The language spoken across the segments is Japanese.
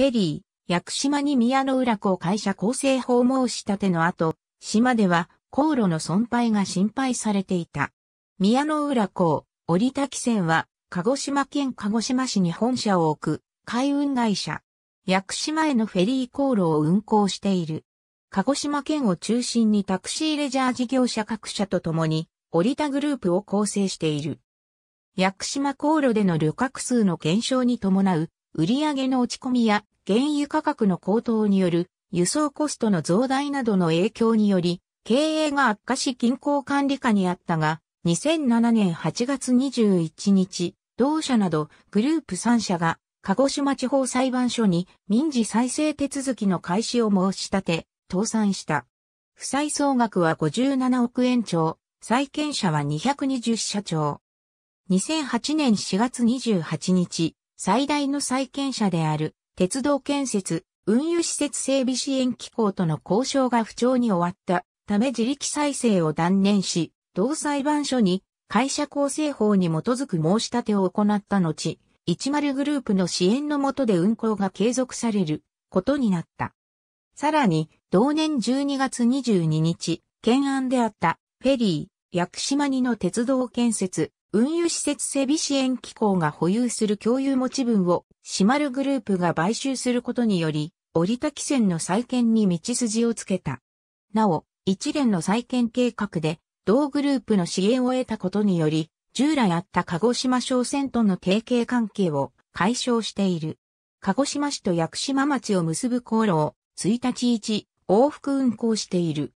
ペリー、屋久島に宮の浦港会社構成訪問したての後、島では航路の損廃が心配されていた。宮の浦港、折滝線は、鹿児島県鹿児島市に本社を置く海運会社。屋久島へのフェリー航路を運航している。鹿児島県を中心にタクシーレジャー事業者各社と共に、折田グループを構成している。屋久島航路での旅客数の減少に伴う売上の落ち込みや原油価格の高騰による輸送コストの増大などの影響により、経営が悪化し銀行管理下にあったが、2007年8月21日、同社などグループ3社が鹿児島地方裁判所に民事再生手続きの開始を申し立て、倒産した。負債総額は57億円超、債権者は220社長。2008年4月28日、最大の債権者である、鉄道建設、運輸施設整備支援機構との交渉が不調に終わったため自力再生を断念し、同裁判所に会社構成法に基づく申し立てを行った後、10グループの支援のもとで運行が継続されることになった。さらに、同年12月22日、懸案であったフェリー、屋久島にの鉄道建設、運輸施設整備支援機構が保有する共有持ち分を、シマルグループが買収することにより、折滝線の再建に道筋をつけた。なお、一連の再建計画で、同グループの支援を得たことにより、従来あった鹿児島商船との提携関係を解消している。鹿児島市と屋久島町を結ぶ航路を1日1往復運行している。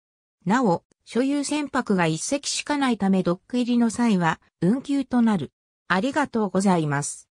なお、所有船舶が一隻しかないためドック入りの際は運休となる。ありがとうございます。